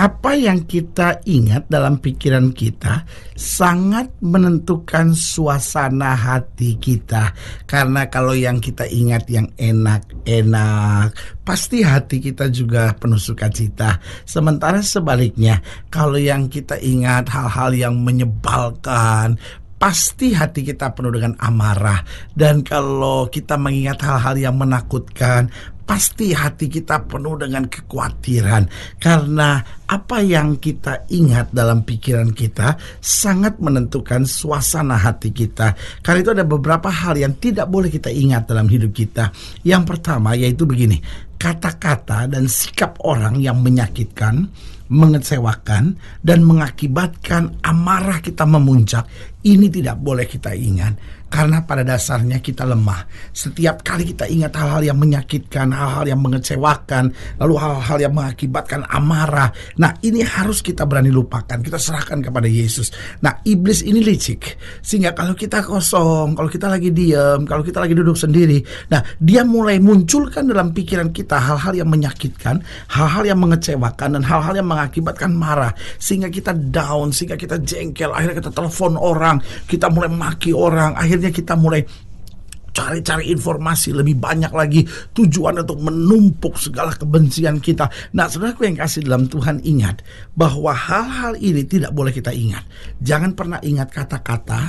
apa yang kita ingat dalam pikiran kita sangat menentukan suasana hati kita. Karena kalau yang kita ingat yang enak-enak, pasti hati kita juga penuh sukacita. Sementara sebaliknya, kalau yang kita ingat hal-hal yang menyebalkan, pasti hati kita penuh dengan amarah dan kalau kita mengingat hal-hal yang menakutkan pasti hati kita penuh dengan kekhawatiran karena apa yang kita ingat dalam pikiran kita sangat menentukan suasana hati kita. Karena itu ada beberapa hal yang tidak boleh kita ingat dalam hidup kita. Yang pertama yaitu begini, kata-kata dan sikap orang yang menyakitkan mengecewakan dan mengakibatkan amarah kita memuncak, ini tidak boleh kita ingat karena pada dasarnya kita lemah. Setiap kali kita ingat hal-hal yang menyakitkan, hal-hal yang mengecewakan, lalu hal-hal yang mengakibatkan amarah. Nah, ini harus kita berani lupakan. Kita serahkan kepada Yesus. Nah, iblis ini licik. Sehingga kalau kita kosong, kalau kita lagi diam, kalau kita lagi duduk sendiri, nah, dia mulai munculkan dalam pikiran kita hal-hal yang menyakitkan, hal-hal yang mengecewakan dan hal-hal yang meng mengakibatkan marah sehingga kita down sehingga kita jengkel akhirnya kita telepon orang kita mulai maki orang akhirnya kita mulai cari-cari informasi lebih banyak lagi tujuan untuk menumpuk segala kebencian kita. Nah, aku yang kasih dalam Tuhan ingat bahwa hal-hal ini tidak boleh kita ingat. Jangan pernah ingat kata-kata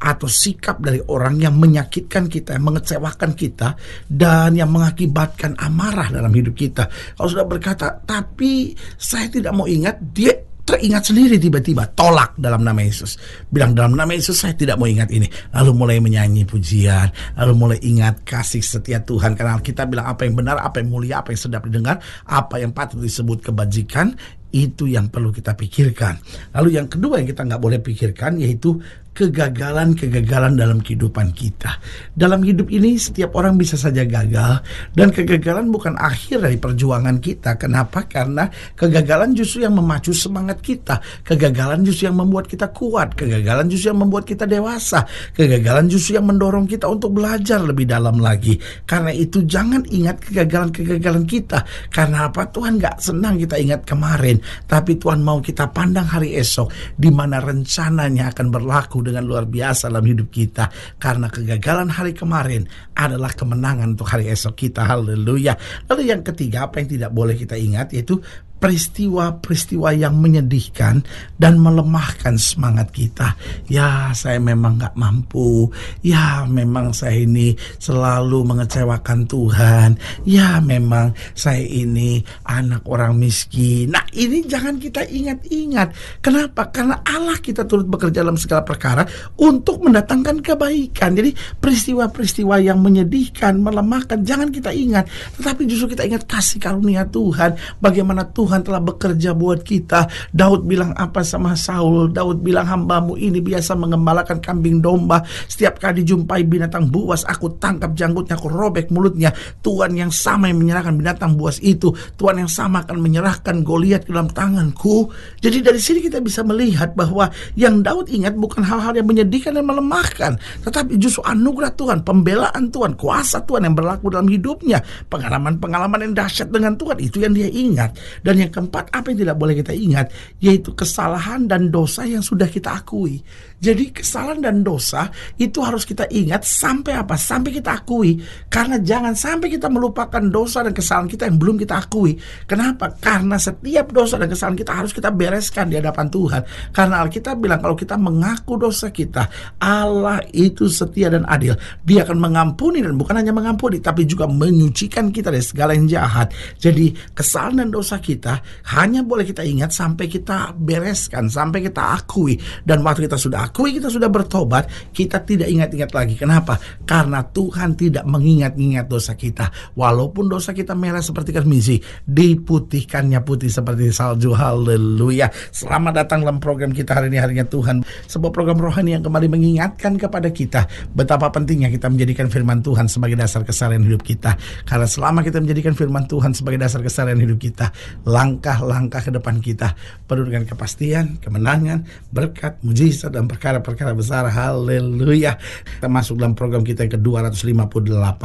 atau sikap dari orang yang menyakitkan kita, yang mengecewakan kita dan yang mengakibatkan amarah dalam hidup kita. Kalau sudah berkata, "Tapi saya tidak mau ingat," dia teringat sendiri tiba-tiba tolak dalam nama Yesus bilang dalam nama Yesus saya tidak mau ingat ini lalu mulai menyanyi pujian lalu mulai ingat kasih setia Tuhan karena kita bilang apa yang benar apa yang mulia apa yang sedap didengar apa yang patut disebut kebajikan itu yang perlu kita pikirkan lalu yang kedua yang kita nggak boleh pikirkan yaitu kegagalan-kegagalan dalam kehidupan kita. Dalam hidup ini setiap orang bisa saja gagal dan kegagalan bukan akhir dari perjuangan kita. Kenapa? Karena kegagalan justru yang memacu semangat kita. Kegagalan justru yang membuat kita kuat, kegagalan justru yang membuat kita dewasa, kegagalan justru yang mendorong kita untuk belajar lebih dalam lagi. Karena itu jangan ingat kegagalan-kegagalan kita. Karena apa? Tuhan gak senang kita ingat kemarin, tapi Tuhan mau kita pandang hari esok di mana rencananya akan berlaku dengan luar biasa dalam hidup kita karena kegagalan hari kemarin adalah kemenangan untuk hari esok kita. Haleluya. Lalu yang ketiga apa yang tidak boleh kita ingat yaitu peristiwa-peristiwa yang menyedihkan dan melemahkan semangat kita. Ya, saya memang nggak mampu. Ya, memang saya ini selalu mengecewakan Tuhan. Ya, memang saya ini anak orang miskin. Nah, ini jangan kita ingat-ingat. Kenapa? Karena Allah kita turut bekerja dalam segala perkara untuk mendatangkan kebaikan. Jadi, peristiwa-peristiwa yang menyedihkan, melemahkan, jangan kita ingat. Tetapi justru kita ingat kasih karunia Tuhan. Bagaimana Tuhan Tuhan telah bekerja buat kita. Daud bilang apa sama Saul? Daud bilang hambamu ini biasa mengembalakan kambing domba. Setiap kali jumpai binatang buas, aku tangkap janggutnya, aku robek mulutnya. Tuhan yang sama yang menyerahkan binatang buas itu. Tuhan yang sama akan menyerahkan Goliat ke dalam tanganku. Jadi dari sini kita bisa melihat bahwa yang Daud ingat bukan hal-hal yang menyedihkan dan melemahkan. Tetapi justru anugerah Tuhan, pembelaan Tuhan, kuasa Tuhan yang berlaku dalam hidupnya. Pengalaman-pengalaman yang dahsyat dengan Tuhan, itu yang dia ingat. Dan yang keempat, apa yang tidak boleh kita ingat, yaitu kesalahan dan dosa yang sudah kita akui. Jadi kesalahan dan dosa itu harus kita ingat sampai apa? Sampai kita akui. Karena jangan sampai kita melupakan dosa dan kesalahan kita yang belum kita akui. Kenapa? Karena setiap dosa dan kesalahan kita harus kita bereskan di hadapan Tuhan. Karena Alkitab bilang kalau kita mengaku dosa kita, Allah itu setia dan adil. Dia akan mengampuni dan bukan hanya mengampuni, tapi juga menyucikan kita dari segala yang jahat. Jadi kesalahan dan dosa kita kita hanya boleh kita ingat sampai kita bereskan, sampai kita akui. Dan waktu kita sudah akui, kita sudah bertobat, kita tidak ingat-ingat lagi. Kenapa? Karena Tuhan tidak mengingat-ingat dosa kita. Walaupun dosa kita merah seperti kermisi, diputihkannya putih seperti salju. Haleluya. Selamat datang dalam program kita hari ini, harinya Tuhan. Sebuah program rohani yang kembali mengingatkan kepada kita betapa pentingnya kita menjadikan firman Tuhan sebagai dasar kesalahan hidup kita. Karena selama kita menjadikan firman Tuhan sebagai dasar kesalahan hidup kita, langkah-langkah ke depan kita penuh dengan kepastian, kemenangan, berkat, mujizat dan perkara-perkara besar. Haleluya. kita masuk dalam program kita yang ke-258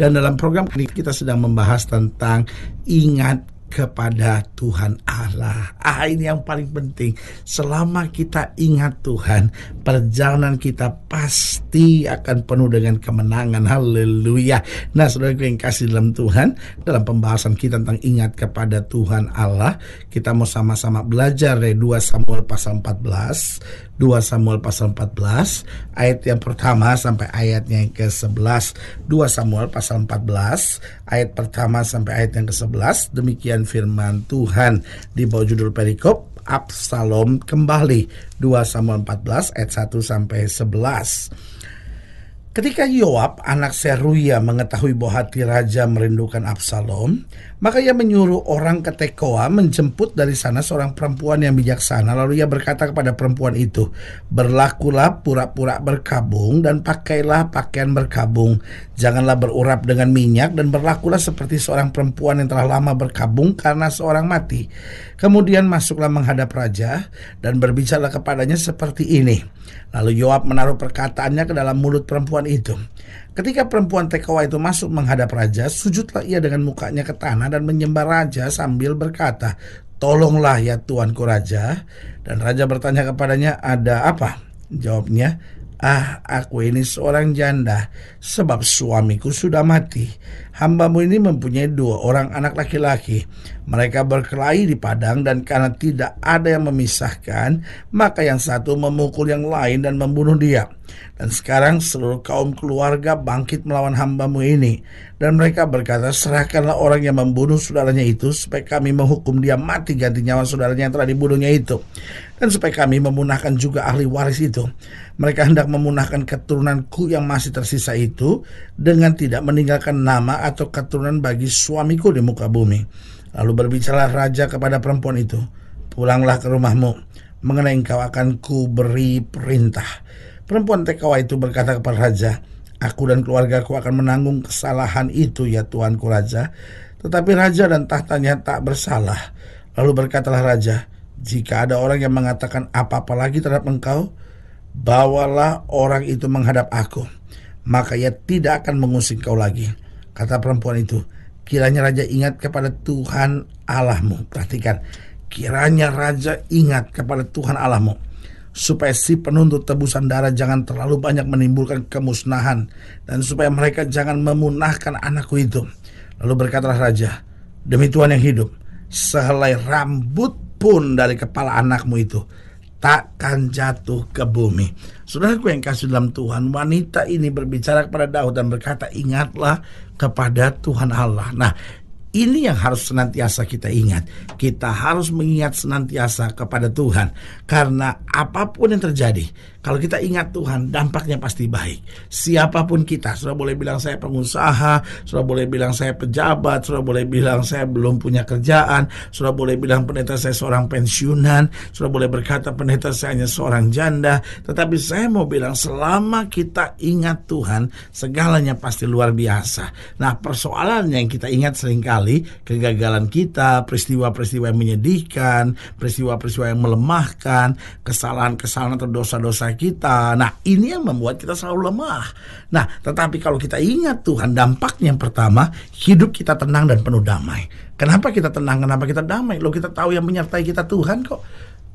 dan dalam program ini kita sedang membahas tentang ingat kepada Tuhan Allah. Ah ini yang paling penting. Selama kita ingat Tuhan, perjalanan kita pasti akan penuh dengan kemenangan. Haleluya. Nah, Saudara yang kasih dalam Tuhan, dalam pembahasan kita tentang ingat kepada Tuhan Allah, kita mau sama-sama belajar dari 2 Samuel pasal 14 2 Samuel pasal 14 ayat yang pertama sampai ayatnya yang ke-11. 2 Samuel pasal 14 ayat pertama sampai ayat yang ke-11 demikian firman Tuhan di bawah judul perikop Absalom kembali 2 Samuel 14 ayat 1 sampai 11. Ketika Yoab, anak Seruya, mengetahui bahwa hati raja merindukan Absalom, maka ia menyuruh orang ke Tekoa menjemput dari sana seorang perempuan yang bijaksana. Lalu ia berkata kepada perempuan itu, Berlakulah pura-pura berkabung dan pakailah pakaian berkabung. Janganlah berurap dengan minyak dan berlakulah seperti seorang perempuan yang telah lama berkabung karena seorang mati. Kemudian masuklah menghadap raja dan berbicara kepadanya seperti ini. Lalu Yoab menaruh perkataannya ke dalam mulut perempuan perempuan itu. Ketika perempuan Tekoa itu masuk menghadap raja, sujudlah ia dengan mukanya ke tanah dan menyembah raja sambil berkata, Tolonglah ya tuanku raja. Dan raja bertanya kepadanya, ada apa? Jawabnya, Ah, aku ini seorang janda, sebab suamiku sudah mati. Hambamu ini mempunyai dua orang anak laki-laki. Mereka berkelahi di padang dan karena tidak ada yang memisahkan, maka yang satu memukul yang lain dan membunuh dia. Dan sekarang seluruh kaum keluarga bangkit melawan hambamu ini. Dan mereka berkata, serahkanlah orang yang membunuh saudaranya itu supaya kami menghukum dia mati ganti nyawa saudaranya yang telah dibunuhnya itu. Dan supaya kami memunahkan juga ahli waris itu. Mereka hendak memunahkan keturunanku yang masih tersisa itu dengan tidak meninggalkan nama atau keturunan bagi suamiku di muka bumi Lalu berbicara raja kepada perempuan itu, pulanglah ke rumahmu, mengenai engkau akan ku beri perintah. Perempuan TKW itu berkata kepada raja, Aku dan keluargaku akan menanggung kesalahan itu ya tuanku raja. Tetapi raja dan tahtanya tak bersalah. Lalu berkatalah raja, jika ada orang yang mengatakan apa-apa lagi terhadap engkau, bawalah orang itu menghadap aku. Maka ia tidak akan mengusik kau lagi. Kata perempuan itu, Kiranya raja ingat kepada Tuhan Allahmu. Perhatikan, kiranya raja ingat kepada Tuhan Allahmu supaya si penuntut tebusan darah jangan terlalu banyak menimbulkan kemusnahan dan supaya mereka jangan memunahkan anakku itu. Lalu berkatalah raja, demi Tuhan yang hidup, sehelai rambut pun dari kepala anakmu itu takkan jatuh ke bumi. Saudaraku yang kasih dalam Tuhan, wanita ini berbicara kepada Daud dan berkata, ingatlah kepada Tuhan Allah. Nah, ini yang harus senantiasa kita ingat. Kita harus mengingat senantiasa kepada Tuhan. Karena apapun yang terjadi, kalau kita ingat Tuhan, dampaknya pasti baik. Siapapun kita, sudah boleh bilang saya pengusaha, sudah boleh bilang saya pejabat, sudah boleh bilang saya belum punya kerjaan, sudah boleh bilang pendeta saya seorang pensiunan, sudah boleh berkata pendeta saya hanya seorang janda. Tetapi saya mau bilang selama kita ingat Tuhan, segalanya pasti luar biasa. Nah persoalan yang kita ingat seringkali, kegagalan kita, peristiwa-peristiwa yang menyedihkan, peristiwa-peristiwa yang melemahkan, kesalahan-kesalahan atau dosa-dosa kita. Nah, ini yang membuat kita selalu lemah. Nah, tetapi kalau kita ingat Tuhan, dampaknya yang pertama, hidup kita tenang dan penuh damai. Kenapa kita tenang? Kenapa kita damai? Lo kita tahu yang menyertai kita Tuhan kok.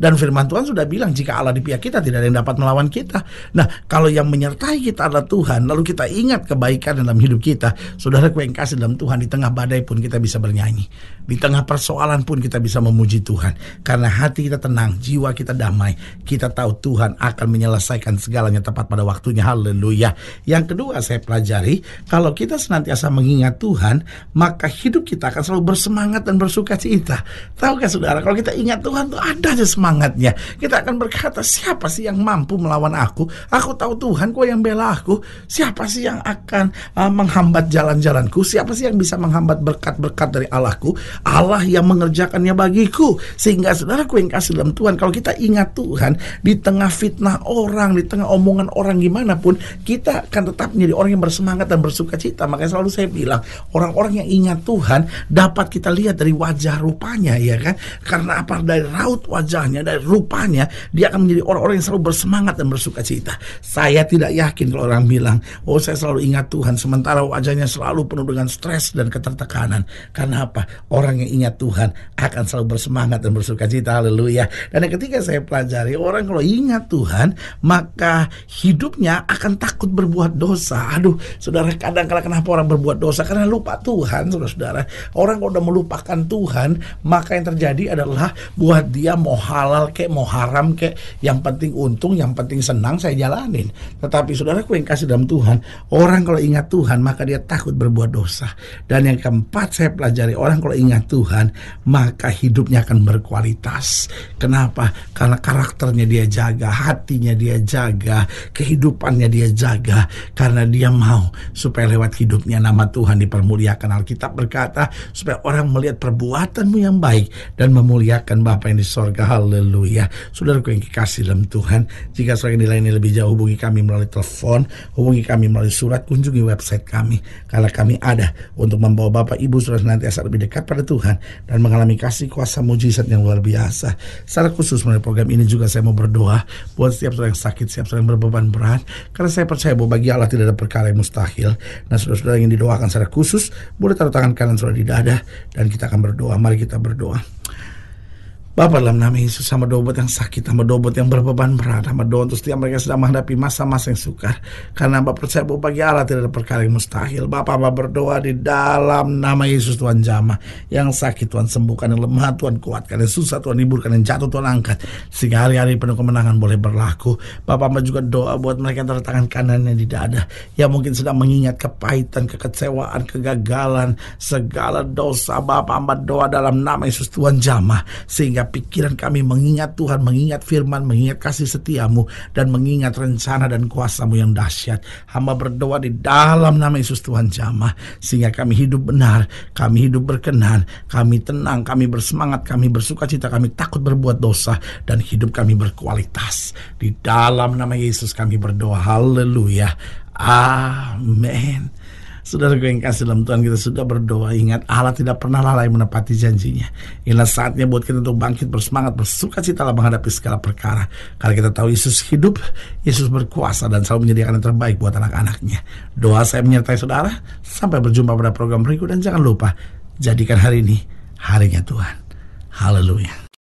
Dan firman Tuhan sudah bilang jika Allah di pihak kita tidak ada yang dapat melawan kita. Nah, kalau yang menyertai kita adalah Tuhan, lalu kita ingat kebaikan dalam hidup kita, saudara yang kasih dalam Tuhan di tengah badai pun kita bisa bernyanyi. Di tengah persoalan pun kita bisa memuji Tuhan karena hati kita tenang, jiwa kita damai. Kita tahu Tuhan akan menyelesaikan segalanya tepat pada waktunya. Haleluya. Yang kedua saya pelajari, kalau kita senantiasa mengingat Tuhan, maka hidup kita akan selalu bersemangat dan bersuka cita. Tahukah saudara, kalau kita ingat Tuhan tuh ada aja semangat semangatnya. Kita akan berkata, siapa sih yang mampu melawan aku? Aku tahu Tuhan, ku yang bela aku. Siapa sih yang akan uh, menghambat jalan-jalanku? Siapa sih yang bisa menghambat berkat-berkat dari Allahku? Allah yang mengerjakannya bagiku. Sehingga saudara ku yang kasih dalam Tuhan, kalau kita ingat Tuhan, di tengah fitnah orang, di tengah omongan orang gimana pun, kita akan tetap menjadi orang yang bersemangat dan bersuka cita. Makanya selalu saya bilang, orang-orang yang ingat Tuhan dapat kita lihat dari wajah rupanya, ya kan? Karena apa? Dari raut wajahnya rumahnya dan rupanya dia akan menjadi orang-orang yang selalu bersemangat dan bersuka cita. Saya tidak yakin kalau orang bilang, oh saya selalu ingat Tuhan sementara wajahnya selalu penuh dengan stres dan ketertekanan. Karena apa? Orang yang ingat Tuhan akan selalu bersemangat dan bersuka cita. Haleluya. Dan yang ketiga saya pelajari orang kalau ingat Tuhan maka hidupnya akan takut berbuat dosa. Aduh, saudara kadang-kadang kenapa orang berbuat dosa karena lupa Tuhan, saudara-saudara. Orang kalau udah melupakan Tuhan maka yang terjadi adalah buat dia mohon halal kek mau haram kek yang penting untung yang penting senang saya jalanin tetapi saudaraku yang kasih dalam Tuhan orang kalau ingat Tuhan maka dia takut berbuat dosa dan yang keempat saya pelajari orang kalau ingat Tuhan maka hidupnya akan berkualitas kenapa karena karakternya dia jaga hatinya dia jaga kehidupannya dia jaga karena dia mau supaya lewat hidupnya nama Tuhan dipermuliakan Alkitab berkata supaya orang melihat perbuatanmu yang baik dan memuliakan Bapa yang di sorga hal Haleluya. Saudaraku yang kekasih dalam Tuhan, jika saudara nilai ini lebih jauh hubungi kami melalui telepon, hubungi kami melalui surat, kunjungi website kami. Karena kami ada untuk membawa Bapak Ibu saudara nanti asal lebih dekat pada Tuhan dan mengalami kasih kuasa mujizat yang luar biasa. Secara khusus melalui program ini juga saya mau berdoa buat setiap saudara yang sakit, setiap saudara yang berbeban berat. Karena saya percaya bahwa bagi Allah tidak ada perkara yang mustahil. Nah saudara-saudara yang didoakan secara khusus, boleh taruh tangan kanan saudara di dada dan kita akan berdoa. Mari kita berdoa. Bapak dalam nama Yesus sama dobot yang sakit, sama dobot yang berbeban berat, sama doa untuk setiap mereka sedang menghadapi masa-masa yang sukar. Karena Bapak percaya bahwa bagi Allah tidak ada perkara yang mustahil. Bapak, Bapak berdoa di dalam nama Yesus Tuhan jamah. Yang sakit Tuhan sembuhkan, yang lemah Tuhan kuatkan, yang susah Tuhan hiburkan, yang jatuh Tuhan angkat. Sehingga hari-hari penuh kemenangan boleh berlaku. Bapak, Bapak juga doa buat mereka yang taruh tangan yang tidak ada Yang mungkin sedang mengingat kepahitan, kekecewaan, kegagalan, segala dosa. Bapak, Bapak doa dalam nama Yesus Tuhan jamaah Sehingga pikiran kami mengingat Tuhan, mengingat firman, mengingat kasih setiamu, dan mengingat rencana dan kuasamu yang dahsyat. Hamba berdoa di dalam nama Yesus Tuhan jamah, sehingga kami hidup benar, kami hidup berkenan, kami tenang, kami bersemangat, kami bersuka cita, kami takut berbuat dosa, dan hidup kami berkualitas. Di dalam nama Yesus kami berdoa, haleluya, amin. Saudara gue yang kasih dalam Tuhan kita sudah berdoa Ingat Allah tidak pernah lalai menepati janjinya Inilah saatnya buat kita untuk bangkit bersemangat Bersuka cita lah menghadapi segala perkara Karena kita tahu Yesus hidup Yesus berkuasa dan selalu menyediakan yang terbaik buat anak-anaknya Doa saya menyertai saudara Sampai berjumpa pada program berikut Dan jangan lupa Jadikan hari ini harinya Tuhan Haleluya